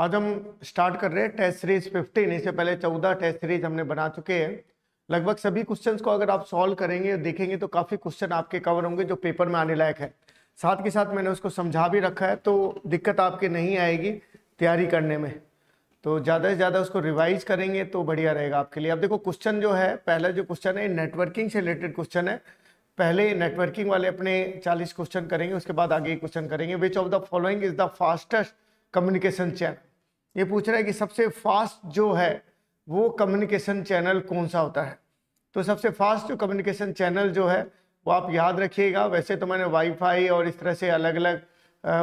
आज हम स्टार्ट कर रहे हैं टेस्ट सीरीज 15 इससे पहले 14 टेस्ट सीरीज हमने बना चुके हैं लगभग सभी क्वेश्चंस को अगर आप सॉल्व करेंगे और देखेंगे तो काफ़ी क्वेश्चन आपके कवर होंगे जो पेपर में आने लायक है साथ के साथ मैंने उसको समझा भी रखा है तो दिक्कत आपके नहीं आएगी तैयारी करने में तो ज़्यादा से ज़्यादा उसको रिवाइज करेंगे तो बढ़िया रहेगा आपके लिए अब देखो क्वेश्चन जो है पहला जो क्वेश्चन है नेटवर्किंग से रिलेटेड क्वेश्चन है पहले नेटवर्किंग वाले अपने 40 क्वेश्चन करेंगे उसके बाद आगे क्वेश्चन करेंगे which of the following is the fastest communication channel ये पूछ रहा है कि सबसे फास्ट जो है वो कम्युनिकेशन चैनल कौन सा होता है तो सबसे फास्ट जो कम्युनिकेशन चैनल जो है वो आप याद रखिएगा वैसे तो मैंने वाईफाई और इस तरह से अलग अलग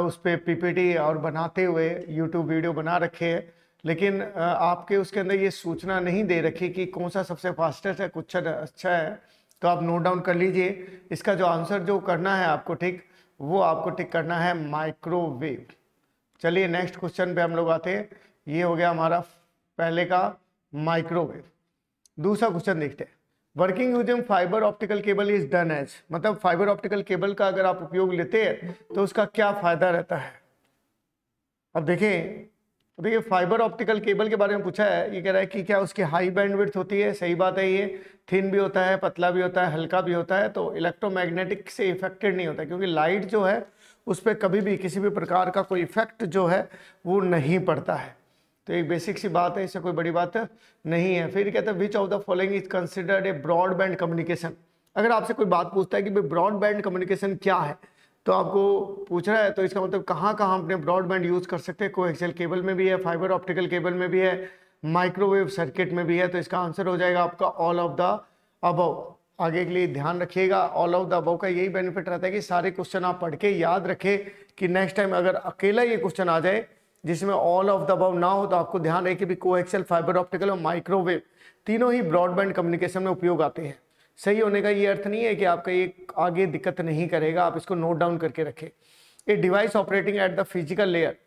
उस पर पी और बनाते हुए यूट्यूब वीडियो बना रखे हैं लेकिन आपके उसके अंदर ये सूचना नहीं दे रखी कि कौन सा सबसे फास्टेस्ट है कुछ अच्छा, अच्छा है तो आप नोट डाउन कर लीजिए इसका जो आंसर जो करना है आपको ठीक वो आपको ठीक करना है माइक्रोवेव चलिए नेक्स्ट क्वेश्चन पे हम लोग आते हैं ये हो गया हमारा पहले का माइक्रोवेव दूसरा क्वेश्चन देखते हैं working use fibre optical cable is done as मतलब फाइबर ऑप्टिकल केबल का अगर आप उपयोग लेते हैं तो उसका क्या फायदा रहता है अब देखें तो देखिए फाइबर ऑप्टिकल केबल के बारे में पूछा है ये कह रहा है कि क्या उसकी हाई बैंडविड्थ होती है सही बात है ये थिन भी होता है पतला भी होता है हल्का भी होता है तो इलेक्ट्रोमैग्नेटिक से इफेक्टेड नहीं होता क्योंकि लाइट जो है उस पर कभी भी किसी भी प्रकार का कोई इफेक्ट जो है वो नहीं पड़ता है तो एक बेसिक सी बात है इससे कोई बड़ी बात नहीं है फिर कहते हैं which of the following is considered a broadband communication अगर आपसे कोई बात पूछता है कि भाई ब्रॉडबैंड कम्युनिकेशन क्या है तो आपको पूछ रहा है तो इसका मतलब कहाँ कहाँ अपने ब्रॉडबैंड यूज़ कर सकते हैं कोएक्सल केबल में भी है फाइबर ऑप्टिकल केबल में भी है माइक्रोवेव सर्किट में भी है तो इसका आंसर हो जाएगा आपका ऑल ऑफ द अबव आगे के लिए ध्यान रखिएगा ऑल ऑफ द अबव का यही बेनिफिट रहता है कि सारे क्वेश्चन आप पढ़ के याद रखें कि नेक्स्ट टाइम अगर अकेला ये क्वेश्चन आ जाए जिसमें ऑल ऑफ द अबव ना हो तो आपको ध्यान रहे कि भी कोएक्सल फाइबर ऑप्टिकल और माइक्रोवेव तीनों ही ब्रॉडबैंड कम्युनिकेशन में उपयोग आते हैं सही होने का ये अर्थ नहीं है कि आपका ये आगे दिक्कत नहीं करेगा आप इसको नोट डाउन करके रखें ये device operating at the physical layer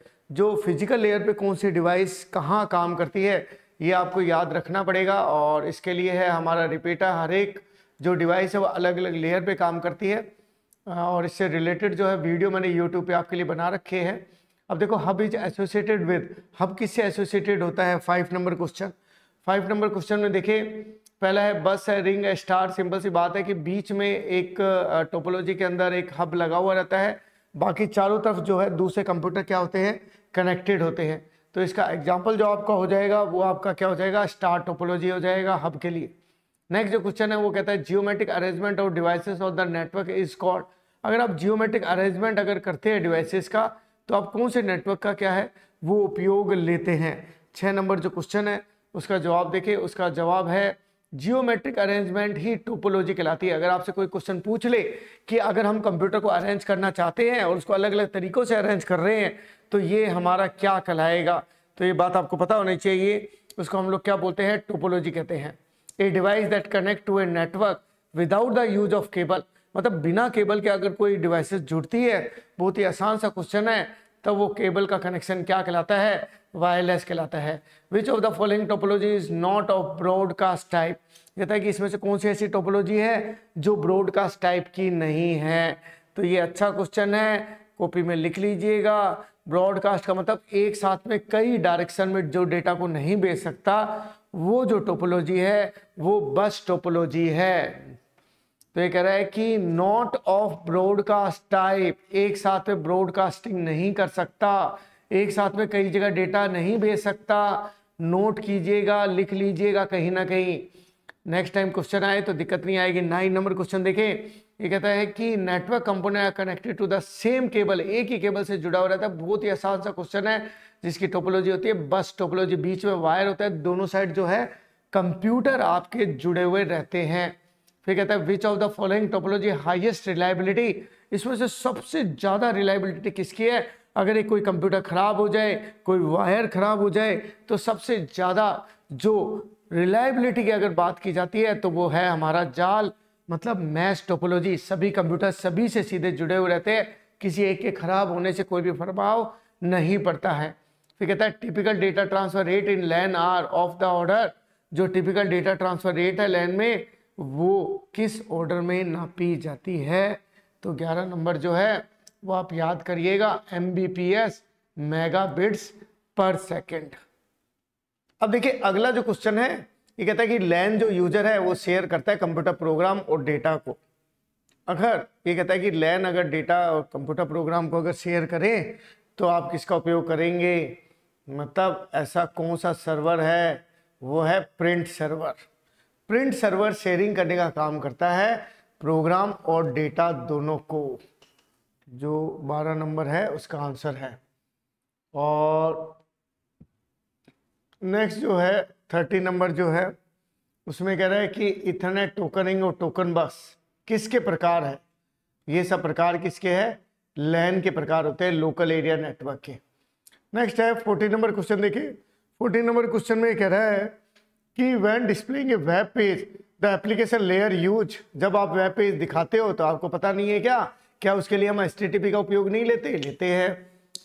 जो फिजिकल लेयर पर कौन सी डिवाइस कहाँ काम करती है ये आपको याद रखना पड़ेगा और इसके लिए है हमारा रिपीटर हर एक जो डिवाइस है वो अलग अलग लेयर पे काम करती है और इससे रिलेटेड जो है वीडियो मैंने यूट्यूब पे आपके लिए बना रखे हैं अब देखो hub is associated with hub किससे एसोसिएटेड होता है five number question five number question में देखिए पहला है बस है रिंग है स्टार सिंपल सी बात है कि बीच में एक टोपोलॉजी के अंदर एक हब लगा हुआ रहता है बाकी चारों तरफ जो है दूसरे कंप्यूटर क्या होते हैं कनेक्टेड होते हैं तो इसका एग्जाम्पल जो आपका हो जाएगा वो आपका क्या हो जाएगा स्टार टोपोलॉजी हो जाएगा हब के लिए नेक्स्ट जो क्वेश्चन है वो कहता है geometric arrangement of devices of the network is called अगर आप जियोमेट्रिक अरेंजमेंट अगर करते हैं डिवाइसेस का तो आप कौन से नेटवर्क का क्या है वो उपयोग लेते हैं छः नंबर जो क्वेश्चन है उसका जवाब देखिए उसका जवाब है जियोमेट्रिक अरेंजमेंट ही टोपोलॉजी कहलाती है अगर आपसे कोई क्वेश्चन पूछ ले कि अगर हम कंप्यूटर को अरेंज करना चाहते हैं और उसको अलग अलग तरीक़ों से अरेंज कर रहे हैं तो ये हमारा क्या कहलाएगा तो ये बात आपको पता होनी चाहिए उसको हम लोग क्या बोलते हैं टोपोलॉजी कहते हैं a device that connect to a network without the use of cable मतलब बिना केबल के अगर कोई डिवाइसेस जुड़ती है बहुत ही आसान सा क्वेश्चन है तब तो वो केबल का कनेक्शन क्या कहलाता है वायरलेस कहलाता है which of the following topology is not of broadcast type कहता है कि इसमें से कौन सी ऐसी टोपोलॉजी है जो ब्रॉडकास्ट टाइप की नहीं है तो ये अच्छा क्वेश्चन है कॉपी में लिख लीजिएगा ब्रॉडकास्ट का मतलब एक साथ में कई डायरेक्शन में जो डेटा को नहीं भेज सकता वो जो टोपोलॉजी है वो बस टोपोलॉजी है तो ये कह रहा है कि नॉट ऑफ ब्रॉडकास्ट टाइप एक साथ में ब्रॉडकास्टिंग नहीं कर सकता एक साथ में कई जगह डेटा नहीं भेज सकता नोट कीजिएगा लिख लीजिएगा कहीं ना कहीं नेक्स्ट टाइम क्वेश्चन आए तो दिक्कत नहीं आएगी नाइन नंबर क्वेश्चन देखें ये कहता है कि network component are connected to the same cable एक ही केबल से जुड़ा हो रहा था बहुत ही आसान सा क्वेश्चन है जिसकी टोपोलॉजी होती है बस टोपोलॉजी बीच में वायर होता है दोनों साइड जो है कंप्यूटर आपके जुड़े हुए रहते हैं फिर कहता है which of the following topology highest reliability इसमें से सबसे ज़्यादा रिलायबिलिटी किसकी है अगर एक कोई कंप्यूटर ख़राब हो जाए कोई वायर ख़राब हो जाए तो सबसे ज़्यादा जो रिलायबिलिटी की अगर बात की जाती है तो वो है हमारा जाल मतलब मैथ टोपोलॉजी सभी कंप्यूटर सभी से सीधे जुड़े हुए रहते हैं किसी एक के खराब होने से कोई भी प्रभाव नहीं पड़ता है फिर कहता है typical data transfer rate in LAN are of the order जो टिपिकल डेटा ट्रांसफर रेट है लैन में वो किस ऑर्डर में नापी जाती है तो 11 नंबर जो है वो आप याद करिएगा M B P S mega bits per second अब देखिए अगला जो क्वेश्चन है ये कहता है कि लैन जो यूजर है वो शेयर करता है कंप्यूटर प्रोग्राम और डेटा को अगर ये कहता है कि लैन अगर डेटा और कंप्यूटर प्रोग्राम को अगर शेयर करें तो आप किसका उपयोग करेंगे मतलब ऐसा कौन सा सर्वर है वो है print server print server sharing करने का काम करता है प्रोग्राम और डेटा दोनों को जो 12 नंबर है उसका आंसर है और नेक्स्ट जो है थर्टी नंबर जो है उसमें कह रहा है कि इथरनेट टोकनिंग और टोकन बस किसके प्रकार है ये सब प्रकार किसके है लैन के प्रकार होते हैं लोकल एरिया नेटवर्क के नेक्स्ट है फोर्टीन नंबर क्वेश्चन देखिए फोर्टीन नंबर क्वेश्चन में कह रहा है कि when displaying a web page the application layer use जब आप वेब पेज दिखाते हो तो आपको पता नहीं है क्या क्या उसके लिए हम एस का उपयोग नहीं लेते लेते हैं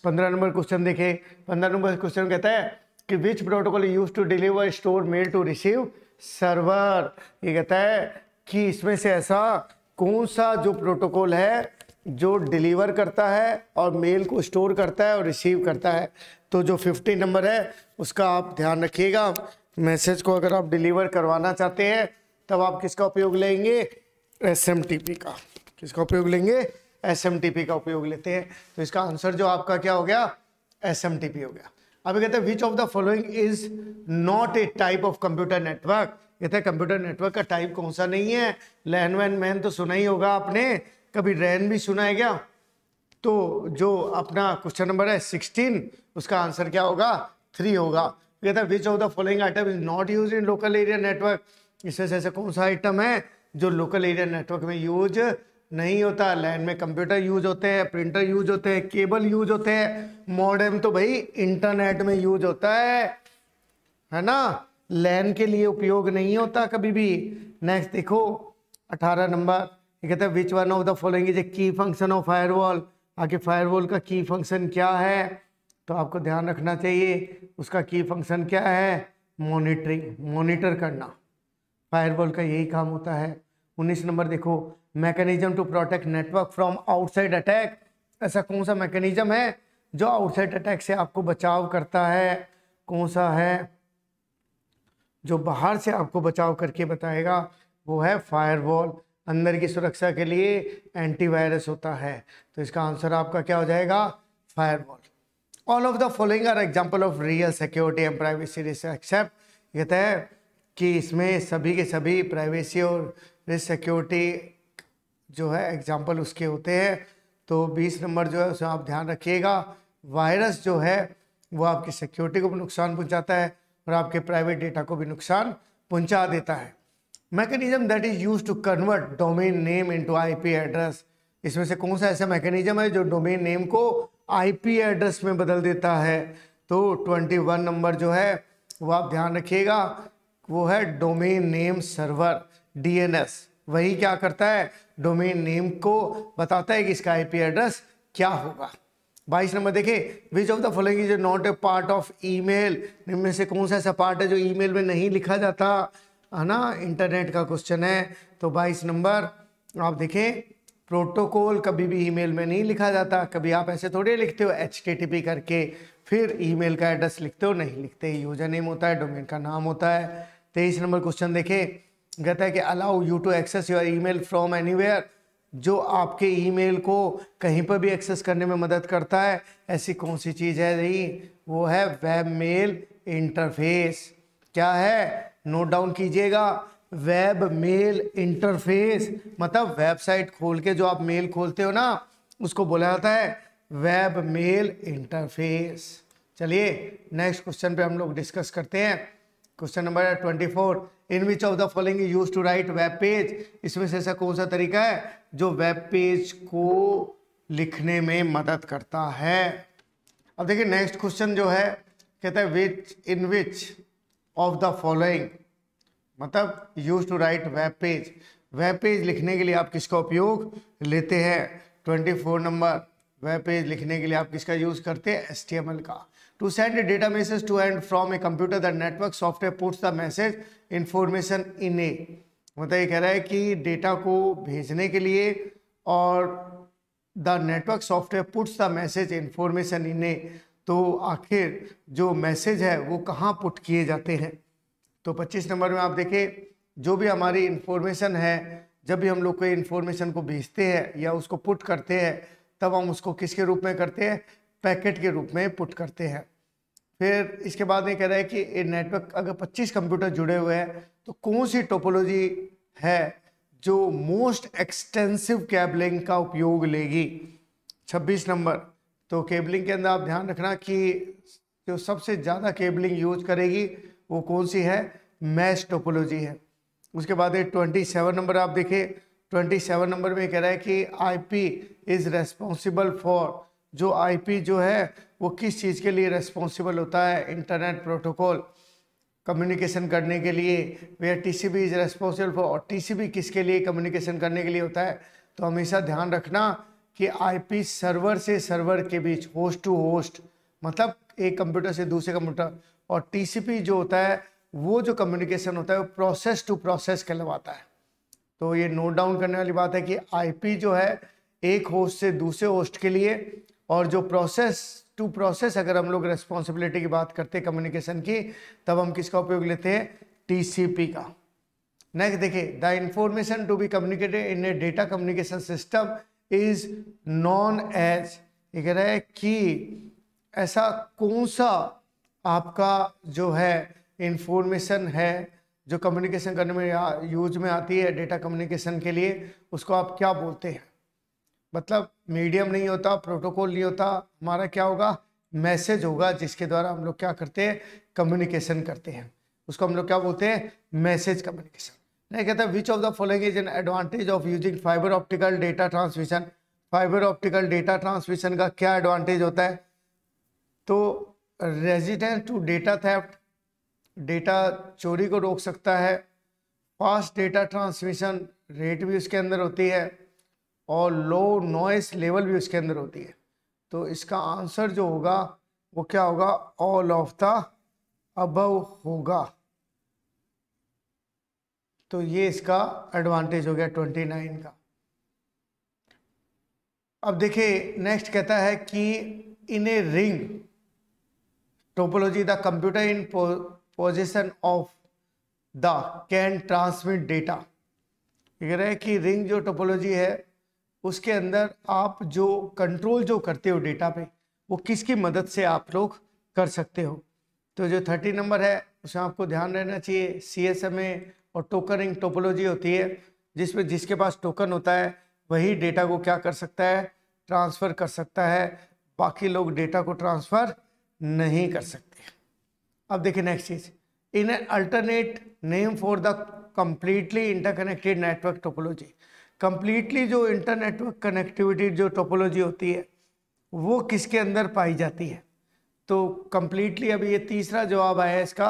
पंद्रह नंबर क्वेश्चन देखें पंद्रह नंबर क्वेश्चन कहता है कि which protocol use to deliver store mail to receive server ये कहता है कि इसमें से ऐसा कौन सा जो प्रोटोकॉल है जो डिलीवर करता है और मेल को स्टोर करता है और रिसीव करता है तो जो फिफ्टी नंबर है उसका आप ध्यान रखिएगा मैसेज को अगर आप डिलीवर करवाना चाहते हैं तब आप किसका उपयोग लेंगे एस का किसका उपयोग लेंगे एस का उपयोग लेते हैं तो इसका आंसर जो आपका क्या हो गया एस हो गया अभी कहते हैं which of the following is not a type of computer network कहते हैं कंप्यूटर नेटवर्क का टाइप कौन सा नहीं है लैन वैन मैन तो सुना ही होगा आपने कभी रैन भी सुना है क्या तो जो अपना क्वेश्चन नंबर है सिक्सटीन उसका आंसर क्या होगा थ्री होगा कहता है which of the following item is not use in local area network इसमें से ऐसा कौन सा आइटम है जो लोकल एरिया नेटवर्क में यूज नहीं होता लैंड में कंप्यूटर यूज होते हैं प्रिंटर यूज होते हैं केबल यूज होते हैं मॉडर्न तो भाई इंटरनेट में यूज होता है है ना लैन के लिए उपयोग नहीं होता कभी भी नेक्स्ट देखो अठारह नंबर ये कहते हैं which one of the following is a key function of firewall आगे फायरवॉल का की फंक्शन क्या है तो आपको ध्यान रखना चाहिए उसका की फंक्शन क्या है मॉनिटरिंग मॉनिटर करना फायरवॉल का यही काम होता है उन्नीस नंबर देखो mechanism to protect network from outside attack ऐसा कौन सा मैकेनिज्म है जो आउटसाइड अटैक से आपको बचाव करता है कौन सा है जो बाहर से आपको बचाव करके बताएगा वो है फायरवॉल अंदर की सुरक्षा के लिए एंटीवायरस होता है तो इसका आंसर आपका क्या हो जाएगा firewall all of the following are example of real security and privacy risk except कहता है कि इसमें सभी के सभी प्राइवेसी और रिस्क सिक्योरिटी जो है एग्जाम्पल उसके होते हैं तो बीस नंबर जो है उसे आप ध्यान रखिएगा वायरस जो है वो आपकी सिक्योरिटी को भी नुकसान पहुंचाता है और आपके प्राइवेट डेटा को भी नुकसान पहुंचा देता है mechanism that is use to convert domain name into IP address इसमें से कौन सा ऐसा मैकेनिज्म है जो डोमेन नेम को आई एड्रेस में बदल देता है तो वन नंबर जो है वो आप ध्यान रखिएगा वो है डोमेन नेम सर्वर एस वही क्या करता है डोमेन नेम को बताता है कि इसका आईपी एड्रेस क्या होगा बाईस नंबर देखे which of the following is not a part of email निम्न से कौन सा ऐसा पार्ट है जो ईमेल में नहीं लिखा जाता है ना इंटरनेट का क्वेश्चन है तो बाईस नंबर आप देखें प्रोटोकॉल कभी भी ईमेल में नहीं लिखा जाता कभी आप ऐसे थोड़े लिखते हो एच करके फिर ईमेल का एड्रेस लिखते हो नहीं लिखते यूजर नेम होता है डोमेन का नाम होता है तेईस नंबर क्वेश्चन देखें कहता है कि allow you to access your email from anywhere जो आपके ईमेल को कहीं पर भी एक्सेस करने में मदद करता है ऐसी कौन सी चीज़ है नहीं वो है वेब मेल इंटरफेस क्या है नोट डाउन कीजिएगा वेब मेल इंटरफेस मतलब वेबसाइट खोल के जो आप मेल खोलते हो ना उसको बोला जाता है वेब मेल इंटरफेस चलिए नेक्स्ट क्वेश्चन पे हम लोग डिस्कस करते हैं question number twenty four in which of the following use to write web page इसमें से ऐसा कौन सा तरीका है जो वेब पेज को लिखने में मदद करता है अब देखिए नेक्स्ट क्वेश्चन जो है कहता है which in which of the following मतलब use to write web page web page लिखने के लिए आप किसका उपयोग लेते हैं twenty four number web page लिखने के लिए आप किसका यूज़ करते हैं एस का To send a data message to and from a computer, the network software puts the message information in a मतलब ये कह रहा है कि डेटा को भेजने के लिए और the network software puts the message information in a तो आखिर जो मैसेज है वो कहाँ पुट किए जाते हैं तो 25 नंबर में आप देखें जो भी हमारी इन्फॉर्मेशन है जब भी हम लोग कोई इन्फॉर्मेशन को भेजते हैं या उसको पुट करते हैं तब हम उसको किसके रूप में करते हैं पैकेट के रूप में पुट करते हैं फिर इसके बाद ये कह रहा है कि ये नेटवर्क अगर 25 कंप्यूटर जुड़े हुए हैं तो कौन सी टोपोलॉजी है जो मोस्ट एक्सटेंसिव केबलिंग का उपयोग लेगी 26 नंबर तो केबलिंग के अंदर आप ध्यान रखना कि जो सबसे ज़्यादा केबलिंग यूज करेगी वो कौन सी है मैश टोपोलॉजी है उसके बाद ये ट्वेंटी नंबर आप देखें ट्वेंटी नंबर में कह रहा है कि आई इज़ रेस्पॉन्सिबल फॉर जो आईपी जो है वो किस चीज़ के लिए रेस्पॉन्सिबल होता है इंटरनेट प्रोटोकॉल कम्युनिकेशन करने के लिए where T C B is responsible for और टी सी बी किसके लिए कम्युनिकेशन करने के लिए होता है तो हमेशा ध्यान रखना कि आईपी सर्वर से सर्वर के बीच होस्ट टू होस्ट मतलब एक कंप्यूटर से दूसरे कंप्यूटर और टीसीपी जो होता है वो जो कम्युनिकेशन होता है वो प्रोसेस टू प्रोसेस कहलवाता है तो ये नोट डाउन करने वाली बात है कि आईपी जो है एक होस्ट से दूसरे होस्ट के लिए और जो प्रोसेस टू प्रोसेस अगर हम लोग रेस्पॉन्सिबिलिटी की बात करते हैं कम्युनिकेशन की तब हम किसका उपयोग लेते हैं टीसीपी का नेक्स्ट देखिए the information to be communicated in a data communication system is known as ये कह रहा है कि ऐसा कौन सा आपका जो है इंफॉर्मेशन है जो कम्युनिकेशन करने में यूज में आती है डेटा कम्युनिकेशन के लिए उसको आप क्या बोलते हैं मतलब मीडियम नहीं होता प्रोटोकॉल नहीं होता हमारा क्या होगा मैसेज होगा जिसके द्वारा हम लोग क्या करते हैं कम्युनिकेशन करते हैं उसको हम लोग क्या बोलते हैं मैसेज कम्युनिकेशन नहीं कहता which of the following is an advantage of using fibre optical data transmission fibre optical data transmission का क्या एडवांटेज होता है तो residence to data theft data चोरी को रोक सकता है फास्ट डेटा ट्रांसमिशन रेट भी उसके अंदर होती है और लो नॉइस लेवल भी उसके अंदर होती है तो इसका आंसर जो होगा वो क्या होगा ऑल ऑफ द अबव होगा तो ये इसका एडवांटेज हो गया ट्वेंटी नाइन का अब देखिए नेक्स्ट कहता है कि in a ring topology the computer in position of the can transmit data कह रहे हैं कि रिंग जो टोपोलॉजी है उसके अंदर आप जो कंट्रोल जो करते हो डेटा पे वो किसकी मदद से आप लोग कर सकते हो तो जो थर्टी नंबर है उसमें आपको ध्यान रहना चाहिए सी एस एम ए और टोकनिंग टोपोलॉजी होती है जिसमें जिसके पास टोकन होता है वही डेटा को क्या कर सकता है ट्रांसफ़र कर सकता है बाकी लोग डेटा को ट्रांसफ़र नहीं कर सकते अब देखिए नेक्स्ट चीज़ in alternate name for the completely interconnected network topology completely जो इंटरनेटवर्क कनेक्टिविटी जो टोपोलॉजी होती है वो किसके अंदर पाई जाती है तो कंप्लीटली अभी ये तीसरा जवाब आया है इसका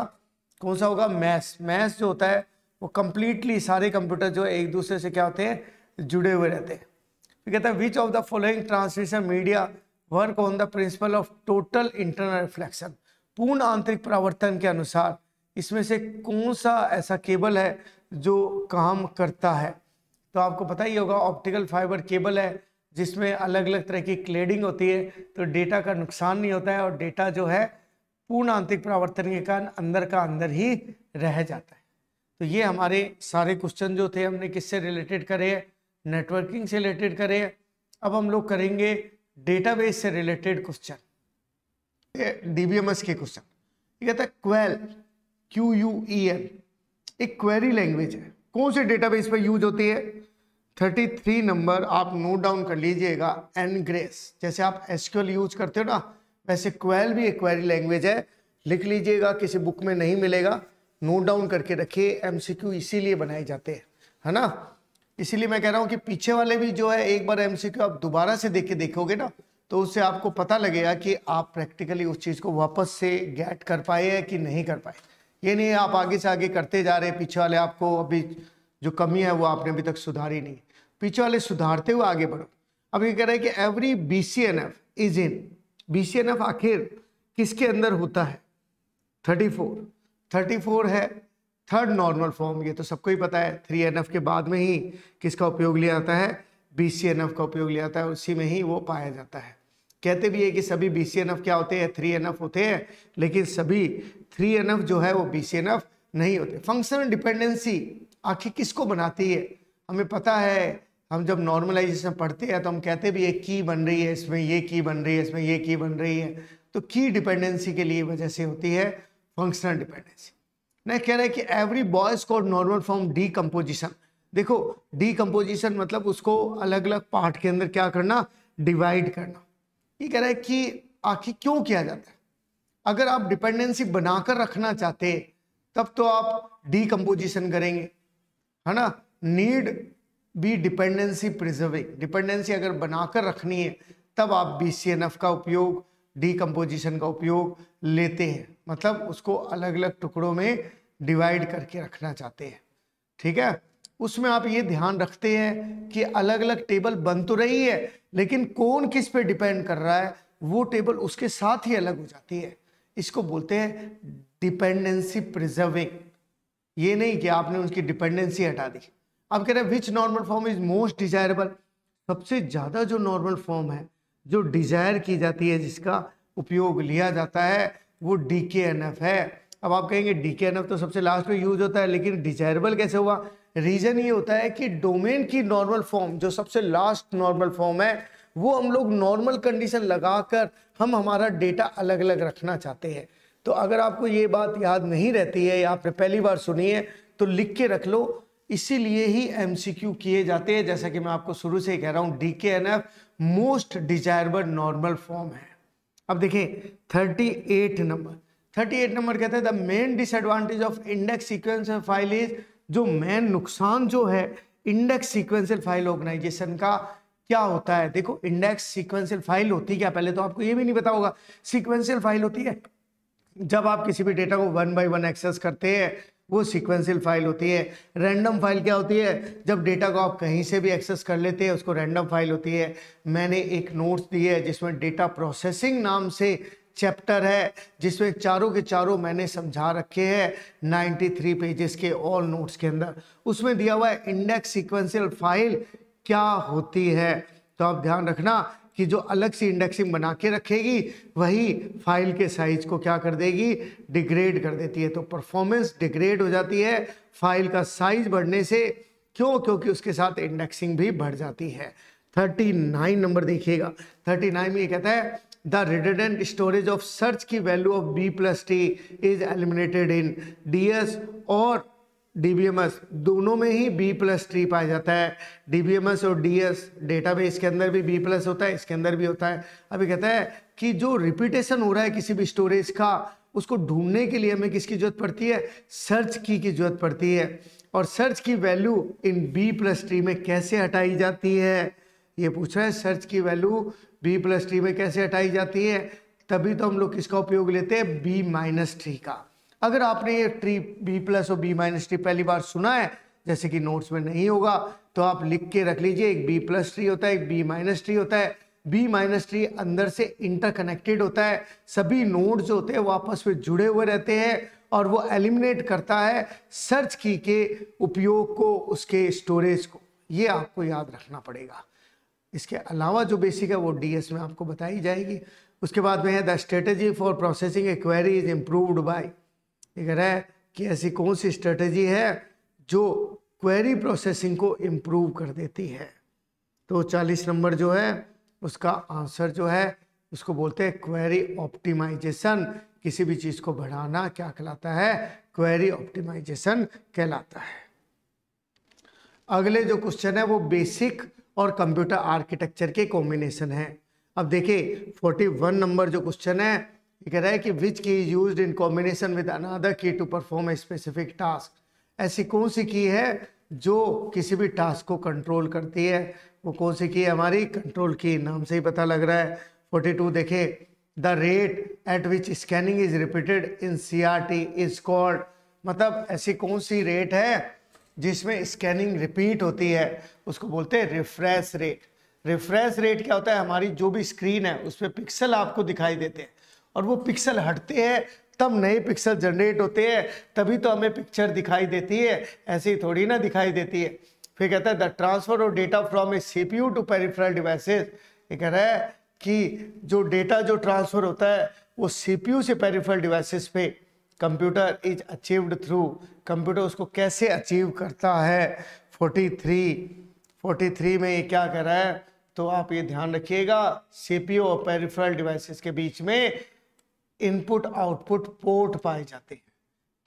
कौन सा होगा मैथ्स मैथ्स जो होता है वो कंप्लीटली सारे कंप्यूटर जो एक दूसरे से क्या होते हैं जुड़े हुए रहते हैं तो कहते हैं which of the following transmission media work on the principle of total internal reflection पूर्ण आंतरिक प्रावर्तन के अनुसार इसमें से कौन सा ऐसा केबल है जो काम करता है तो आपको पता ही होगा ऑप्टिकल फाइबर केबल है जिसमें अलग अलग तरह की क्लेडिंग होती है तो डेटा का नुकसान नहीं होता है और डेटा जो है पूर्ण आंतरिक परावर्तन के कारण अंदर का अंदर ही रह जाता है तो ये हमारे सारे क्वेश्चन जो थे हमने किससे रिलेटेड करे नेटवर्किंग से रिलेटेड करे अब हम लोग करेंगे डेटाबेस से रिलेटेड क्वेश्चन डीबीएमएस के क्वेश्चन ये कहता है QUEL Q U E L एक क्वेरी लैंग्वेज है कौन से डेटाबेस पर यूज होती है थर्टी थ्री नंबर आप नोट डाउन कर लीजिएगा एन ग्रेस जैसे आप एसक्यूएल यूज करते हो ना वैसे क्वेल भी एक क्वेरी लैंग्वेज है लिख लीजिएगा किसी बुक में नहीं मिलेगा नोट डाउन करके रखिए एमसीक्यू इसीलिए बनाए जाते हैं है ना इसीलिए मैं कह रहा हूँ कि पीछे वाले भी जो है एक बार एमसीक्यू आप दोबारा से देख के देखोगे ना तो उससे आपको पता लगेगा कि आप प्रैक्टिकली उस चीज़ को वापस से गेट कर पाए हैं कि नहीं कर पाए ये नहीं आप आगे से आगे करते जा रहे हैं पीछे वाले आपको अभी जो कमी है वो आपने अभी तक सुधारी नहीं पीछे वाले सुधारते हुए आगे बढ़ो अब ये कह रहे हैं कि every B C N F is in B C N F आखिर किसके अंदर होता है थर्टी फोर थर्टी फोर है थर्ड नॉर्मल फॉर्म ये तो सबको ही पता है थ्री एन एफ के बाद में ही किसका उपयोग लिया जाता है बी सी एन एफ का उपयोग लिया जाता है उसी में ही वो पाया जाता है कहते भी है कि सभी बी सी एन एफ क्या होते हैं थ्री एन एफ होते हैं लेकिन सभी थ्री एन एफ जो है वो बी सी एन एफ नहीं होते फंक्शनल डिपेंडेंसी आखिर किसको बनाती है हमें पता है हम जब नॉर्मलाइजेशन पढ़ते हैं तो हम कहते हैं भी ये की बन रही है इसमें ये की बन रही है इसमें ये की बन रही है तो की डिपेंडेंसी के लिए वजह से होती है फंक्शनल डिपेंडेंसी नहीं कह रहा है कि एवरी बॉयज को नॉर्मल फॉर्म डीकम्पोजिशन देखो डीकम्पोजिशन मतलब उसको अलग अलग पार्ट के अंदर क्या करना डिवाइड करना ये कह रहा है कि आखिर क्यों किया जाता है अगर आप डिपेंडेंसी बनाकर रखना चाहते तब तो आप डीकम्पोजिशन करेंगे है ना need be dependency preserving dependency अगर बनाकर रखनी है तब आप बी सी एन एफ का उपयोग डीकम्पोजिशन का उपयोग लेते हैं मतलब उसको अलग अलग टुकड़ों में डिवाइड करके रखना चाहते हैं ठीक है उसमें आप ये ध्यान रखते हैं कि अलग अलग टेबल बन तो रही है लेकिन कौन किस पे डिपेंड कर रहा है वो टेबल उसके साथ ही अलग हो जाती है इसको बोलते हैं डिपेंडेंसी प्रिजर्विंग ये नहीं कि आपने उनकी डिपेंडेंसी हटा दी अब कह रहे हैं which normal form is most desirable सबसे ज़्यादा जो नॉर्मल फॉर्म है जो डिजायर की जाती है जिसका उपयोग लिया जाता है वो डी के एन एफ है अब आप कहेंगे डी के एन एफ तो सबसे लास्ट में यूज होता है लेकिन डिजायरेबल कैसे हुआ रीजन ये होता है कि डोमेन की नॉर्मल फॉर्म जो सबसे लास्ट नॉर्मल फॉर्म है वो हम लोग नॉर्मल कंडीशन लगाकर हम हमारा डेटा अलग अलग रखना चाहते हैं तो अगर आपको ये बात याद नहीं रहती है या आपने पहली बार सुनी है तो लिख के रख लो इसीलिए ही एम किए जाते हैं जैसा कि मैं आपको शुरू से ही कह रहा हूँ D K N F most desirable normal form है अब देखिए 38 नंबर 38 नंबर कहते हैं the main disadvantage of index sequential file is जो मेन नुकसान जो है इंडेक्स सिक्वेंसियल फाइल ऑर्गेनाइजेशन का क्या होता है देखो इंडेक्स सिक्वेंसियल फाइल होती क्या पहले तो आपको ये भी नहीं पता होगा सिक्वेंसियल फाइल होती है जब आप किसी भी डेटा को वन बाई वन एक्सेस करते हैं वो सिक्वेंसिल फाइल होती है रैंडम फाइल क्या होती है जब डेटा को आप कहीं से भी एक्सेस कर लेते हैं उसको रैंडम फाइल होती है मैंने एक नोट्स दी है जिसमें डेटा प्रोसेसिंग नाम से चैप्टर है जिसमें चारों के चारों मैंने समझा रखे हैं 93 पेजेस के ऑल नोट्स के अंदर उसमें दिया हुआ है इंडेक्स सिक्वेंसियल फाइल क्या होती है तो आप ध्यान रखना कि जो अलग सी इंडेक्सिंग बना के रखेगी वही फाइल के साइज को क्या कर देगी डिग्रेड कर देती है तो परफॉर्मेंस डिग्रेड हो जाती है फाइल का साइज बढ़ने से क्यों क्योंकि उसके साथ इंडेक्सिंग भी बढ़ जाती है 39 नंबर देखिएगा 39 में ये कहता है the redundant storage of search की value of B plus T is eliminated in D S और डीबीएमएस दोनों में ही बी प्लस ट्री पाया जाता है डीबीएमएस और डीएस डेटाबेस के अंदर भी बी प्लस होता है इसके अंदर भी होता है अभी कहता है कि जो रिपीटेशन हो रहा है किसी भी स्टोरेज का उसको ढूंढने के लिए हमें किसकी जरूरत पड़ती है सर्च की की जरूरत पड़ती है और सर्च की value in B plus tree में कैसे हटाई जाती है ये पूछ रहा है सर्च की वैल्यू बी प्लस ट्री में कैसे हटाई जाती है तभी तो हम लोग किसका उपयोग लेते हैं बी माइनस ट्री का अगर आपने ये ट्री बी प्लस और बी माइनस ट्री पहली बार सुना है जैसे कि नोट्स में नहीं होगा तो आप लिख के रख लीजिए एक बी प्लस ट्री होता है एक बी माइनस ट्री होता है बी माइनस ट्री अंदर से इंटरकनेक्टेड होता है सभी नोड जो होते हैं वो आपस में जुड़े हुए रहते हैं और वो एलिमिनेट करता है सर्च की के उपयोग को उसके स्टोरेज को ये आपको याद रखना पड़ेगा इसके अलावा जो बेसिक है वो डीएस में आपको बताई जाएगी उसके बाद में है the strategy for processing a query is improved by ये कह रहा है कि ऐसी कौन सी स्ट्रेटजी है जो क्वेरी प्रोसेसिंग को इम्प्रूव कर देती है तो 40 नंबर जो है उसका आंसर जो है उसको बोलते हैं क्वेरी ऑप्टिमाइजेशन किसी भी चीज़ को बढ़ाना क्या कहलाता है क्वेरी ऑप्टिमाइजेशन कहलाता है अगले जो क्वेश्चन है वो बेसिक और कंप्यूटर आर्किटेक्चर के कॉम्बिनेशन है अब देखिए 41 नंबर जो क्वेश्चन है ये कह रहा है कि which key is use in combination with another key to perform a specific task ऐसी कौन सी की है जो किसी भी टास्क को कंट्रोल करती है वो कौन सी की है हमारी कंट्रोल की नाम से ही पता लग रहा है फोर्टी टू देखे the rate at which scanning is repeated in C R T is called मतलब ऐसी कौन सी रेट है जिसमें स्कैनिंग रिपीट होती है उसको बोलते हैं रिफ्रेश रेट रिफ्रेश रेट क्या होता है हमारी जो भी स्क्रीन है उस पर पिक्सल आपको दिखाई देते हैं और वो पिक्सल हटते हैं तब नए पिक्सल जनरेट होते हैं तभी तो हमें पिक्चर दिखाई देती है ऐसे ही थोड़ी ना दिखाई देती है फिर कहता है the transfer of data from a C P U to peripheral devices ये कह रहा है कि जो डेटा जो ट्रांसफर होता है वो सी पी यू से पेरिफेरल डिवाइसेस पे computer is achieved through computer उसको कैसे अचीव करता है 43 43 में ये क्या कह रहा है तो आप ये ध्यान रखिएगा यू और पेरिफेरल डिवाइसेस के बीच में इनपुट आउटपुट पोर्ट पाए जाते हैं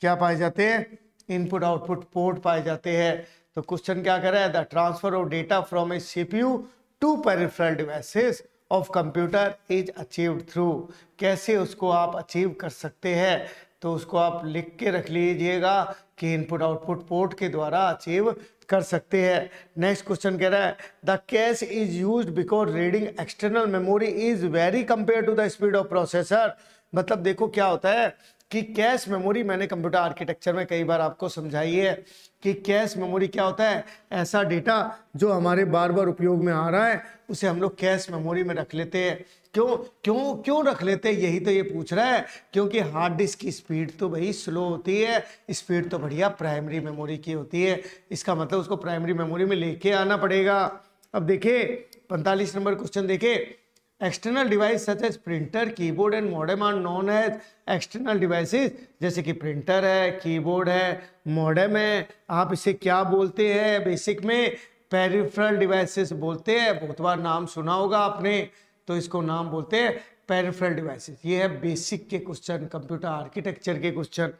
क्या पाए जाते हैं इनपुट आउटपुट पोर्ट पाए जाते हैं तो क्वेश्चन क्या कर रहा है the transfer of data from a CPU to peripheral devices of computer is achieve through कैसे उसको आप अचीव कर सकते हैं तो उसको आप लिख के रख लीजिएगा कि इनपुट आउटपुट पोर्ट के द्वारा अचीव कर सकते हैं नेक्स्ट क्वेश्चन कह रहा है the cache is use because reading external memory is very compare to the speed of processor मतलब देखो क्या होता है कि कैश मेमोरी मैंने कंप्यूटर आर्किटेक्चर में कई बार आपको समझाई है कि कैश मेमोरी क्या होता है ऐसा डेटा जो हमारे बार बार उपयोग में आ रहा है उसे हम लोग कैश मेमोरी में रख लेते हैं क्यों क्यों क्यों रख लेते हैं यही तो ये पूछ रहा है क्योंकि हार्ड डिस्क की स्पीड तो भाई स्लो होती है स्पीड तो बढ़िया प्राइमरी मेमोरी की होती है इसका मतलब उसको प्राइमरी मेमोरी में लेके आना पड़ेगा अब देखिए पैंतालीस नंबर क्वेश्चन देखिए external device such as printer keyboard and modem are known as external devices जैसे कि प्रिंटर है कीबोर्ड है मॉडेम है आप इसे क्या बोलते हैं बेसिक में पेरिफ्रल डिवाइसेस बोलते हैं बहुत बार नाम सुना होगा आपने तो इसको नाम बोलते हैं पेरिफ्रल डिवाइसेस ये है बेसिक के क्वेश्चन कंप्यूटर आर्किटेक्चर के क्वेश्चन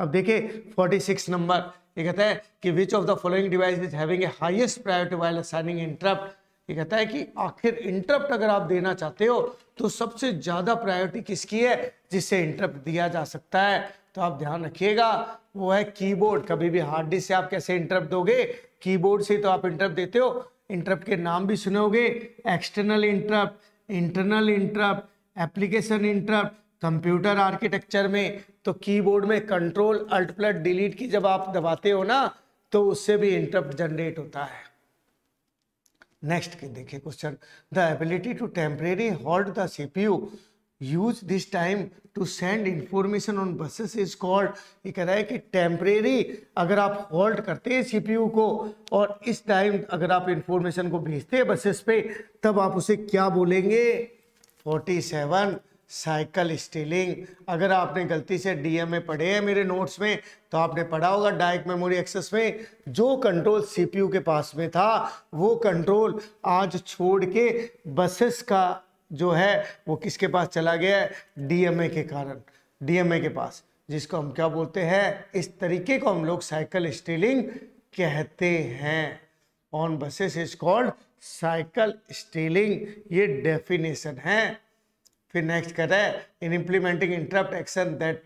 अब देखिए 46 नंबर ये कहता है कि which of the following device is having a highest priority while assigning interrupt ये कहता है कि आखिर इंटरप्ट अगर आप देना चाहते हो तो सबसे ज्यादा प्रायोरिटी किसकी है जिसे इंटरप्ट दिया जा सकता है तो आप ध्यान रखिएगा वो है कीबोर्ड कभी भी हार्ड डिस्क से आप कैसे इंटरप्ट दोगे कीबोर्ड से तो आप इंटरप्ट देते हो इंटरप्ट के नाम भी सुनोगे external interrupt internal interrupt application interrupt computer architecture में तो कीबोर्ड में कंट्रोल अल्ट प्लट डिलीट की जब आप दबाते हो ना तो उससे भी इंटरप्ट जनरेट होता है नेक्स्ट के देखिए question the ability to temporary hold the CPU use this time to send information on buses is called ये कह रहा है कि टेम्परेरी अगर आप होल्ड करते हैं सीपीयू को और इस टाइम अगर आप इंफॉर्मेशन को भेजते हैं बसेस पे तब आप उसे क्या बोलेंगे 47 साइकिल स्टीलिंग अगर आपने गलती से डीएम में पढ़े हैं मेरे नोट्स में तो आपने पढ़ा होगा डायरेक्ट मेमोरी एक्सेस में जो कंट्रोल सीपीयू के पास में था वो कंट्रोल आज छोड़ के बसेस का जो है वो किसके पास चला गया है डीएमए के कारण डीएमए के पास जिसको हम क्या बोलते हैं इस तरीके को हम लोग साइकिल स्टीलिंग कहते हैं on buses is called cycle stealing ये डेफिनेशन है फिर नेक्स्ट कहता है in implementing interrupt action that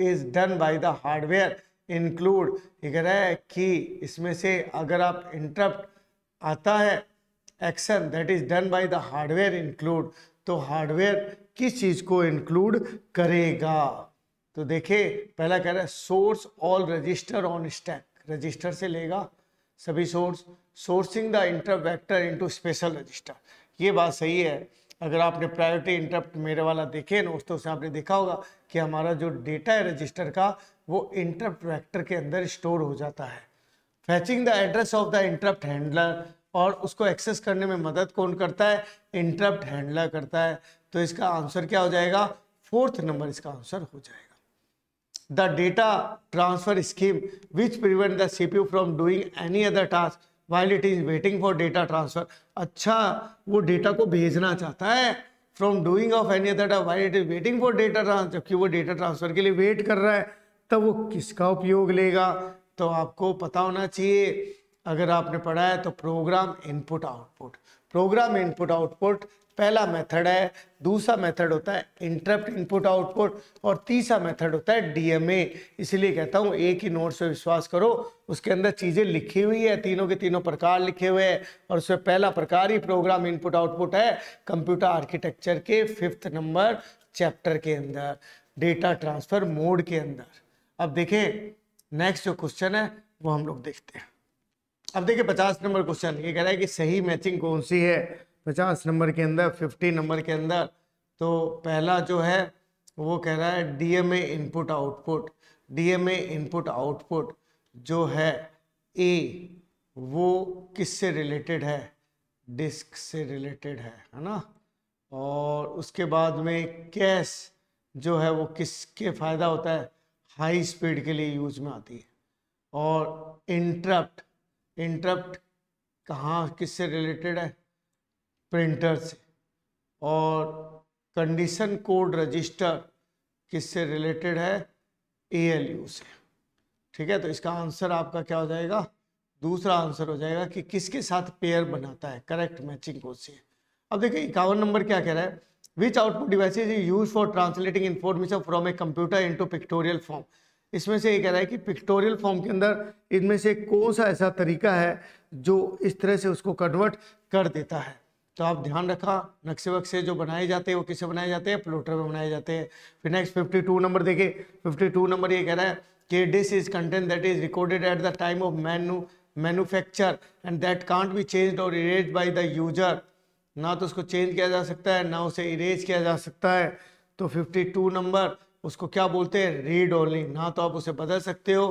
is done by the hardware include ये कह रहा है कि इसमें से अगर आप इंटरप्ट आता है action that is done by the hardware include तो हार्डवेयर किस चीज़ को इंक्लूड करेगा तो देखिए पहला कह रहा है source all register on stack register से लेगा सभी source sourcing the inter vector into special register ये बात सही है अगर आपने प्रायोरिटी इंटरप्ट मेरे वाला देखे ना दोस्तों से आपने देखा होगा कि हमारा जो डेटा है रजिस्टर का वो इंटरप्ट वैक्टर के अंदर स्टोर हो जाता है fetching the address of the interrupt handler और उसको एक्सेस करने में मदद कौन करता है इंटरप्ट हैंडलर करता है तो इसका आंसर क्या हो जाएगा फोर्थ नंबर इसका आंसर हो जाएगा the data transfer scheme which prevent the CPU from doing any other task while it is waiting for data transfer अच्छा वो डेटा को भेजना चाहता है from doing of any data while it is waiting for data transfer जबकि वो data transfer के लिए वेट कर रहा है तब वो किसका उपयोग लेगा तो आपको पता होना चाहिए अगर आपने पढ़ा है तो program input output program input output पहला मेथड है दूसरा मेथड होता है इंटरप्ट इनपुट आउटपुट और तीसरा मेथड होता है डीएमए इसीलिए कहता हूँ एक ही नोट से विश्वास करो उसके अंदर चीज़ें लिखी हुई है तीनों के तीनों प्रकार लिखे हुए हैं और उसमें पहला प्रकार ही प्रोग्राम इनपुट आउटपुट है कंप्यूटर आर्किटेक्चर के फिफ्थ नंबर चैप्टर के अंदर डेटा ट्रांसफर मोड के अंदर अब देखें नेक्स्ट जो क्वेश्चन है वो हम लोग देखते हैं अब देखिए पचास नंबर क्वेश्चन ये कह रहा है कि सही मैचिंग कौन सी है पचास नंबर के अंदर फिफ्टी नंबर के अंदर तो पहला जो है वो कह रहा है DMA input output DMA input output जो है ए वो किससे रिलेटेड है डिस्क से रिलेटेड है है ना और उसके बाद में कैश जो है वो किसके फ़ायदा होता है हाई स्पीड के लिए यूज में आती है और इंटरप्ट इंटरप्ट कहाँ किससे रिलेटेड है प्रिंटर से और कंडीशन कोड रजिस्टर किससे रिलेटेड है ए से ठीक है तो इसका आंसर आपका क्या हो जाएगा दूसरा आंसर हो जाएगा कि किसके साथ पेयर बनाता है करेक्ट मैचिंग से अब देखिए इक्यावन नंबर क्या कह रहा है which output device is use for translating information from a computer to pictorial form इसमें से ये कह रहा है कि पिक्टोरियल फॉर्म के अंदर इनमें से कौन सा ऐसा तरीका है जो इस तरह से उसको कन्वर्ट कर देता है तो आप ध्यान रखा नक्शे वक्शे जो बनाए जाते हैं वो किसे बनाए जाते हैं प्लोटर में बनाए जाते हैं फिर नेक्स्ट फिफ्टी टू नंबर देखिए फिफ्टी टू नंबर ये कह रहा है कि this is content that is recorded at the time of manu manufacture and that can't be change or erase by the user ना तो उसको चेंज किया जा सकता है ना उसे इरेज किया जा सकता है तो टू नंबर उसको क्या बोलते हैं रीड ओनली ना तो आप उसे बदल सकते हो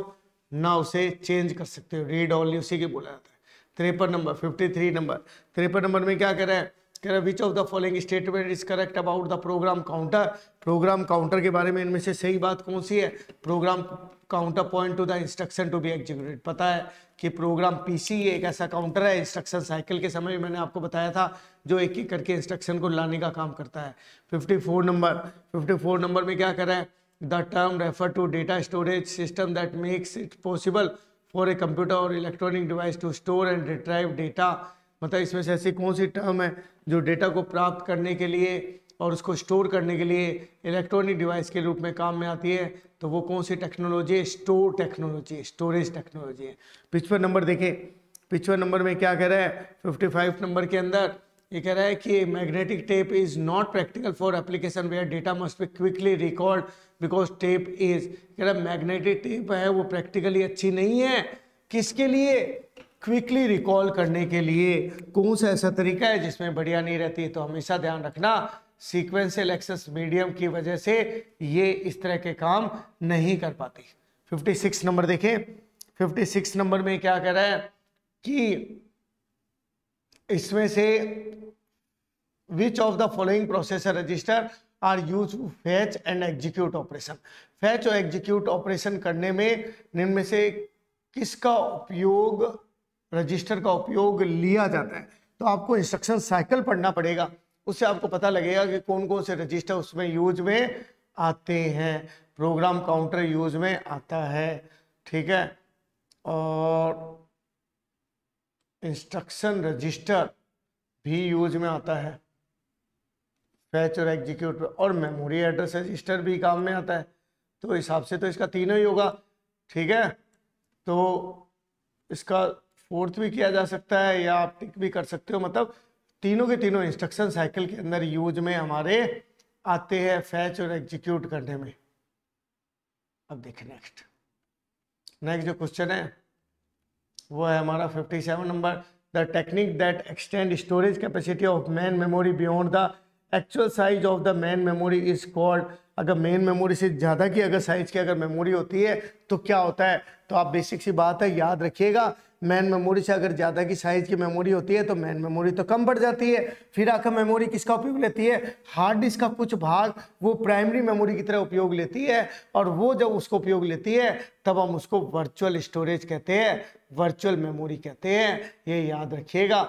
ना उसे चेंज कर सकते हो रीड ओनली उसी के बोला जाता है तिरपन नंबर फिफ्टी थ्री नंबर तिरपन नंबर में क्या कह रहे हैं कह रहे which of the following statement is correct about the program counter program counter के बारे में इनमें से सही बात कौन सी है program counter point to the instruction to be executed पता है कि प्रोग्राम पीसी एक ऐसा काउंटर है इंस्ट्रक्शन साइकिल के समय मैंने आपको बताया था जो एक एक करके इंस्ट्रक्शन को लाने का काम करता है फोर नंबर फोर नंबर में क्या कर the term refer to data storage system that makes it possible for a computer और electronic device to store and retrieve data मतलब इसमें से ऐसी कौन सी टर्म है जो डेटा को प्राप्त करने के लिए और उसको स्टोर करने के लिए इलेक्ट्रॉनिक डिवाइस के रूप में काम में आती है तो वो कौन सी टेक्नोलॉजी है स्टोर टेक्नोलॉजी स्टोरेज टेक्नोलॉजी है पिछवा नंबर देखें पिछवा नंबर में क्या कह रहा है फिफ्टी फाइव नंबर के अंदर ये कह रहा है कि magnetic tape is not practical for application where data must be quickly record because tape is कह मैग्नेटिक टेप है वो प्रैक्टिकली अच्छी नहीं है किसके लिए क्विकली रिकॉल करने के लिए कौन सा ऐसा तरीका है जिसमें बढ़िया नहीं रहती है तो हमेशा ध्यान रखना सीक्वेंशियल एक्सेस मीडियम की वजह से ये इस तरह के काम नहीं कर पाती 56 नंबर देखें 56 नंबर में क्या कह रहा है कि इसमें से which of the following processor register are use fetch and execute operation fetch और एग्जीक्यूट ऑपरेशन करने में निम्न से किसका उपयोग रजिस्टर का उपयोग लिया जाता है तो आपको इंस्ट्रक्शन साइकिल पढ़ना पड़ेगा उससे आपको पता लगेगा कि कौन कौन से रजिस्टर उसमें यूज में आते हैं प्रोग्राम काउंटर यूज में आता है ठीक है और इंस्ट्रक्शन रजिस्टर भी यूज में आता है फैच और एग्जीक्यूट और मेमोरी एड्रेस रजिस्टर भी काम में आता है तो हिसाब से तो इसका तीनों ही होगा ठीक है तो इसका फोर्थ भी किया जा सकता है या आप टिक भी कर सकते हो मतलब तीनों के तीनों इंस्ट्रक्शन साइकिल के अंदर यूज में हमारे आते हैं फैच और एग्जीक्यूट करने में अब देखें नेक्स्ट नेक्स्ट जो क्वेश्चन है वो है हमारा 57 number the technique that extend storage capacity of main memory beyond the actual size of the main memory is called अगर मेन मेमोरी से ज़्यादा की अगर साइज की अगर मेमोरी होती है तो क्या होता है तो आप बेसिक सी बात है याद रखिएगा मेन मेमोरी से अगर ज़्यादा की साइज की मेमोरी होती है तो मेन मेमोरी तो कम पड़ जाती है फिर आखिर मेमोरी किसका उपयोग लेती है हार्ड डिस्क का कुछ भाग वो प्राइमरी मेमोरी की तरह उपयोग लेती है और वो जब उसको उपयोग लेती है तब हम उसको वर्चुअल स्टोरेज कहते हैं वर्चुअल मेमोरी कहते हैं ये याद रखिएगा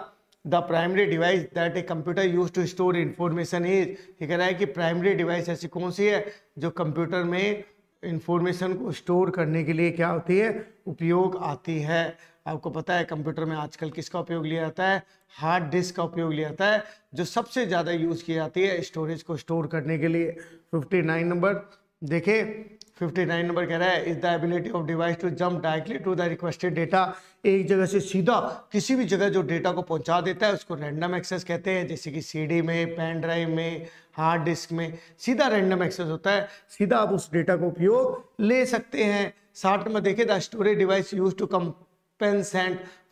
the primary device that a computer used to store information is ये कह रहा है कि primary device ऐसी कौन सी है जो computer में इंफॉर्मेशन को स्टोर करने के लिए क्या होती है उपयोग आती है आपको पता है कंप्यूटर में आजकल किसका उपयोग लिया जाता है हार्ड डिस्क का उपयोग लिया जाता है जो सबसे ज़्यादा यूज़ की जाती है स्टोरेज को स्टोर करने के लिए 59 नंबर देखें 59 नंबर कह रहा है is the ability of device to jump directly to the requested data एक जगह से सीधा किसी भी जगह जो डेटा को पहुंचा देता है उसको रैंडम एक्सेस कहते हैं जैसे कि सीडी में पेन ड्राइव में हार्ड डिस्क में सीधा रैंडम एक्सेस होता है सीधा आप उस डेटा का उपयोग ले सकते हैं साठ नंबर देखे the storage device use to come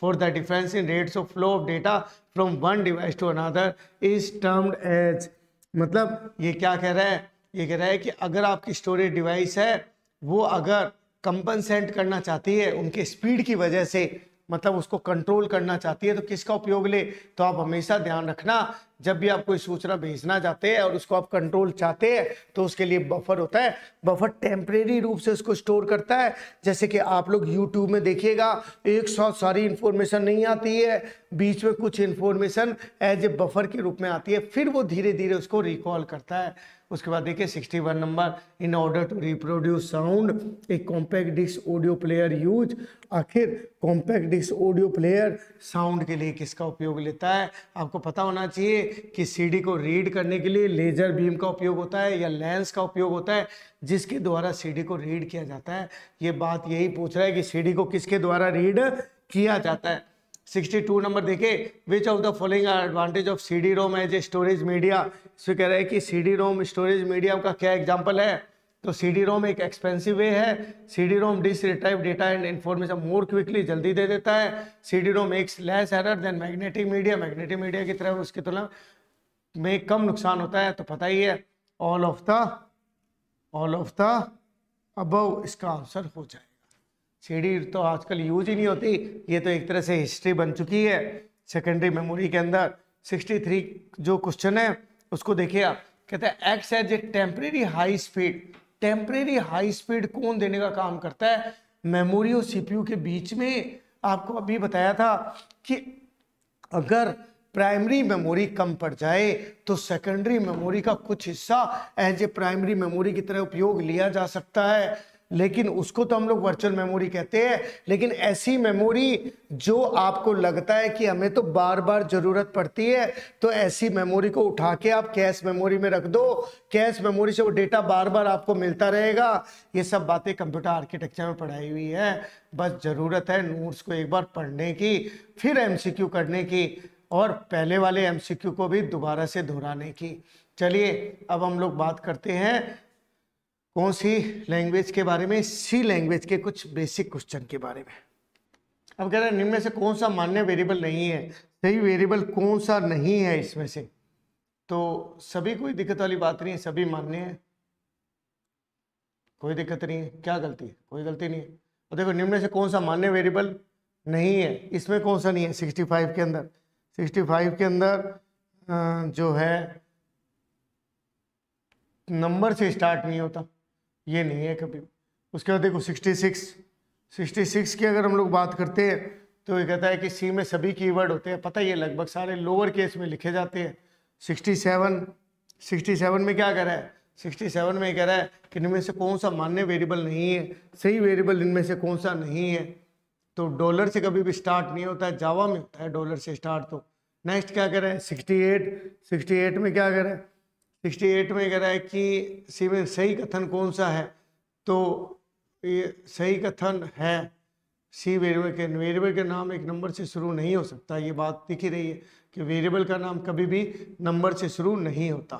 for the difference in rates of flow of data from one device to another is is as मतलब ये क्या कह रहा है ये कह रहा है कि अगर आपकी स्टोरेज डिवाइस है वो अगर कंपनसेंट करना चाहती है उनके स्पीड की वजह से मतलब उसको कंट्रोल करना चाहती है तो किसका उपयोग ले तो आप हमेशा ध्यान रखना जब भी आप कोई सूचना भेजना चाहते हैं और उसको आप कंट्रोल चाहते हैं तो उसके लिए बफर होता है बफर टेम्परेरी रूप से उसको स्टोर करता है जैसे कि आप लोग यूट्यूब में देखिएगा एक साथ सारी इन्फॉर्मेशन नहीं आती है बीच में कुछ इन्फॉर्मेशन एज ए बफर के रूप में आती है फिर वो धीरे धीरे उसको रिकॉल करता है उसके बाद देखिए sixty one number in order to reproduce sound a compact disc audio player use आखिर compact disc audio player sound के लिए किसका उपयोग लेता है आपको पता होना चाहिए कि सीडी को रीड करने के लिए लेजर बीम का उपयोग होता है या लेंस का उपयोग होता है जिसके द्वारा सी को रीड किया जाता है ये बात यही पूछ रहा है कि सी को किसके द्वारा रीड किया जाता है 62 नंबर देखे which of the following are advantage of C D ROM as a storage media इसमें कह रहे हैं कि C D ROM storage media का क्या एग्जाम्पल है तो सी डी रोम एक एक्सपेंसिव वे है C D ROM this retrieve data and information more quickly जल्दी दे देता है सी डी रोम एक less error than magnetic media magnetic media की तरह उसकी तुलना में कम नुकसान होता है तो पता ही है all of the all of the above इसका आंसर हो जाए सीडी तो आजकल यूज ही नहीं होती ये तो एक तरह से हिस्ट्री बन चुकी है सेकेंडरी मेमोरी के अंदर 63 जो क्वेश्चन है उसको देखिए आप कहते हैं X as a temporary high speed temporary high speed कौन देने का काम करता है मेमोरी और सीपीयू के बीच में आपको अभी बताया था कि अगर प्राइमरी मेमोरी कम पड़ जाए तो सेकेंडरी मेमोरी का कुछ हिस्सा एज ए प्राइमरी मेमोरी की तरह उपयोग लिया जा सकता है लेकिन उसको तो हम लोग वर्चुअल मेमोरी कहते हैं लेकिन ऐसी मेमोरी जो आपको लगता है कि हमें तो बार बार ज़रूरत पड़ती है तो ऐसी मेमोरी को उठा के आप कैश मेमोरी में रख दो कैश मेमोरी से वो डेटा बार बार आपको मिलता रहेगा ये सब बातें कंप्यूटर आर्किटेक्चर में पढ़ाई हुई है बस ज़रूरत है नोट्स को एक बार पढ़ने की फिर एम करने की और पहले वाले एम को भी दोबारा से दोहराने की चलिए अब हम लोग बात करते हैं कौन सी लैंग्वेज के बारे में सी लैंग्वेज के कुछ बेसिक क्वेश्चन के बारे में अब कह रहे हैं निम्न से कौन सा मान्य वेरिएबल नहीं है सही वेरिएबल कौन सा नहीं है इसमें से तो सभी कोई दिक्कत वाली बात नहीं है सभी मान्य है कोई दिक्कत नहीं है क्या गलती है कोई गलती नहीं है और देखो निम्न से कौन सा मान्य वेरिएबल नहीं है इसमें कौन सा नहीं है सिक्सटी फाइव के अंदर सिक्सटी फाइव के अंदर जो है नंबर से स्टार्ट नहीं होता ये नहीं है कभी उसके बाद देखो सिक्सटी सिक्स सिक्सटी सिक्स की अगर हम लोग बात करते हैं तो ये कहता है कि सी में सभी कीवर्ड होते हैं पता ही है लगभग सारे लोअर केस में लिखे जाते हैं सिक्सटी सेवन सिक्सटी सेवन में क्या कह रहा है सिक्सटी सेवन में कह रहा है कि इनमें से कौन सा मान्य वेरिएबल नहीं है सही वेरिएबल इनमें से कौन सा नहीं है तो डॉलर से कभी भी स्टार्ट नहीं होता है जावा में होता है डॉलर से स्टार्ट तो नेक्स्ट क्या कह रहा है सिक्सटी एट सिक्सटी एट में क्या कह रहा है सिक्सटी एट में कह रहा है कि सी में सही कथन कौन सा है तो ये सही कथन है सी वेरिएबल के वेरिएबल का नाम एक नंबर से शुरू नहीं हो सकता ये बात दिख ही रही है कि वेरिएबल का नाम कभी भी नंबर से शुरू नहीं होता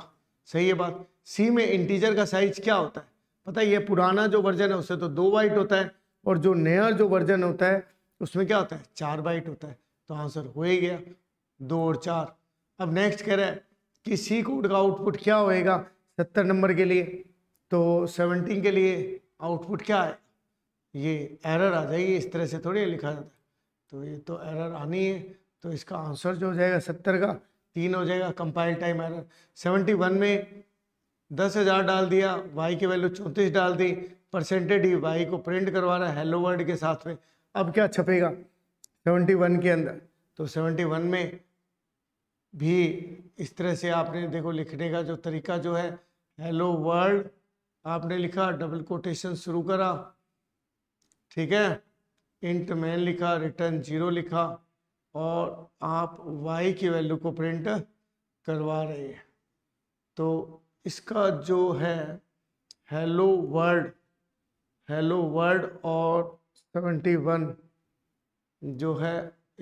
सही है बात सी में इंटीजर का साइज क्या होता है पता है ये पुराना जो वर्जन है उससे तो दो बाइट होता है और जो नया जो वर्जन होता है उसमें क्या होता है चार बाइट होता है तो आंसर हो ही गया दो और चार अब नेक्स्ट कह रहा है कि सी कोड का आउटपुट क्या होएगा सत्तर नंबर के लिए तो सेवनटीन के लिए आउटपुट क्या है ये एरर आ जाएगी इस तरह से थोड़ी लिखा जाता है तो ये तो एरर आनी है तो इसका आंसर जो हो जाएगा सत्तर का तीन हो जाएगा compile time error seventy one में दस हज़ार डाल दिया वाई की वैल्यू चौंतीस डाल दी परसेंटेज ही वाई को प्रिंट करवा रहा है हेलो वर्ड के साथ में अब क्या छपेगा सेवेंटी वन के अंदर तो सेवेंटी वन में भी इस तरह से आपने देखो लिखने का जो तरीका जो है हेलो वर्ल्ड आपने लिखा डबल कोटेशन शुरू करा ठीक है इंट मैन लिखा रिटर्न जीरो लिखा और आप वाई की वैल्यू को प्रिंट करवा रहे हैं तो इसका जो है हेलो वर्ल्ड हेलो वर्ल्ड और सेवेंटी वन जो है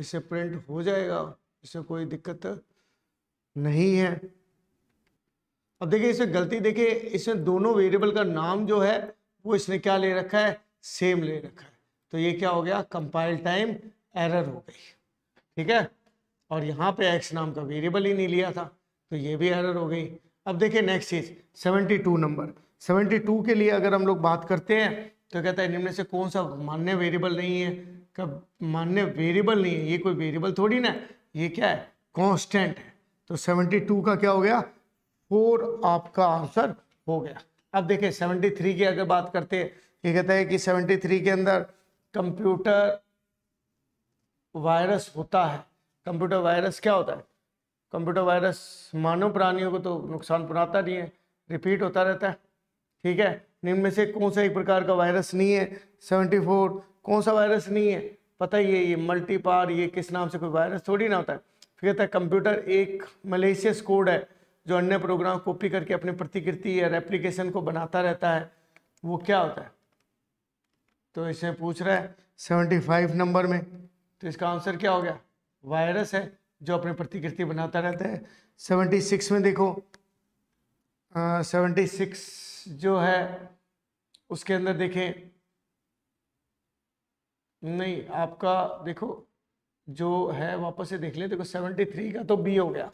इसे प्रिंट हो जाएगा इसे कोई दिक्कत नहीं है अब देखिए इसमें गलती देखिए इसमें दोनों वेरिएबल का नाम जो है वो इसने क्या ले रखा है सेम ले रखा है तो ये क्या हो गया कंपाइल टाइम एरर हो गई ठीक है और यहाँ पे एक्स नाम का वेरिएबल ही नहीं लिया था तो ये भी एरर हो गई अब देखिए नेक्स्ट चीज टू नंबर टू के लिए अगर हम लोग बात करते हैं तो कहता है निम्न से कौन सा मान्य वेरिएबल नहीं है कब मान्य वेरिएबल नहीं है ये कोई वेरिएबल थोड़ी ना ये क्या है कॉन्स्टेंट है तो 72 का क्या हो गया फोर आपका आंसर हो गया अब देखिए 73 की अगर बात करते ये कहता है कि 73 के अंदर कंप्यूटर वायरस होता है कंप्यूटर वायरस क्या होता है कंप्यूटर वायरस मानव प्राणियों को तो नुकसान पहुंचाता नहीं है रिपीट होता रहता है ठीक है निम्न में से कौन सा एक प्रकार का वायरस नहीं है 74 कौन सा वायरस नहीं है पता ही है ये मल्टीपार ये किस नाम से कोई वायरस थोड़ी ना होता है कहता है कंप्यूटर एक मलेशियस कोड है जो अन्य प्रोग्राम कॉपी करके अपनी प्रतिकृति या रेप्लीकेशन को बनाता रहता है वो क्या होता है तो इसे पूछ रहा है सेवेंटी फाइव नंबर में तो इसका आंसर क्या हो गया वायरस है जो अपनी प्रतिकृति बनाता रहता है सेवेंटी सिक्स में देखो सेवेंटी सिक्स जो है उसके अंदर देखें नहीं आपका देखो जो है वापस से देख लें देखो सेवेंटी थ्री का तो बी हो गया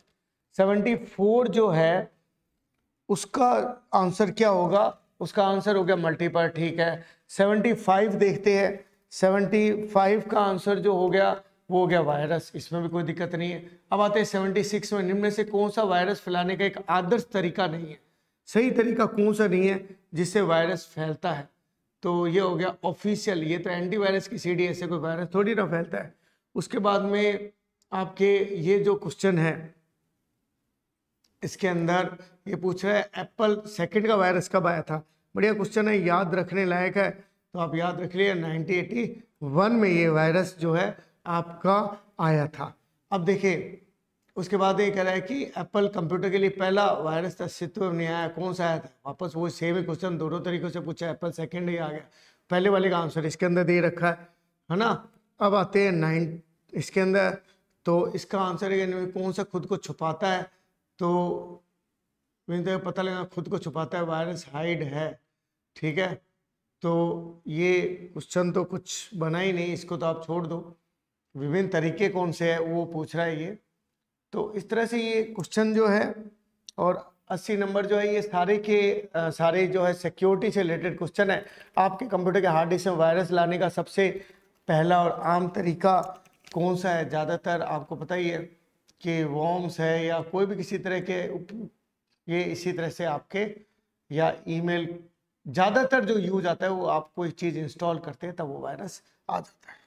सेवेंटी फोर जो है उसका आंसर क्या होगा उसका आंसर हो गया मल्टीपल ठीक है सेवेंटी फाइव देखते हैं सेवेंटी फाइव का आंसर जो हो गया वो हो गया वायरस इसमें भी कोई दिक्कत नहीं है अब आते हैं सेवेंटी सिक्स में निम्न से कौन सा वायरस फैलाने का एक आदर्श तरीका नहीं है सही तरीका कौन सा नहीं है जिससे वायरस फैलता है तो ये हो गया ऑफिशियल ये तो एंटीवायरस की सीडी ऐसे कोई वायरस थोड़ी ना फैलता है उसके बाद में आपके ये जो क्वेश्चन है इसके अंदर ये पूछ रहा है एप्पल सेकंड का वायरस कब आया था बढ़िया क्वेश्चन है याद रखने लायक है तो आप याद रख लिए 1981 में ये वायरस जो है आपका आया था अब देखिए उसके बाद ये कह रहा है कि एप्पल कंप्यूटर के लिए पहला वायरस अस्तित्व में नहीं आया कौन सा आया था वापस वो सेम ही क्वेश्चन दोनों तरीकों से पूछा एप्पल सेकेंड ही आ गया पहले वाले का आंसर इसके अंदर दे रखा है है ना अब आते हैं नाइन इसके अंदर तो इसका आंसर है कौन सा खुद को छुपाता है तो तो पता लगा खुद को छुपाता है वायरस हाइड है ठीक है तो ये क्वेश्चन तो कुछ बना ही नहीं इसको तो आप छोड़ दो विभिन्न तरीके कौन से है वो पूछ रहा है ये तो इस तरह से ये क्वेश्चन जो है और 80 नंबर जो है ये सारे के सारे जो है सिक्योरिटी से रिलेटेड क्वेश्चन है आपके कंप्यूटर के हार्ड डिस्क में वायरस लाने का सबसे पहला और आम तरीका कौन सा है ज़्यादातर आपको पता ही है कि वॉम्स है या कोई भी किसी तरह के ये इसी तरह से आपके या ईमेल ज़्यादातर जो यूज आता है वो आप कोई चीज़ इंस्टॉल करते हैं तब वो वायरस आ जाता है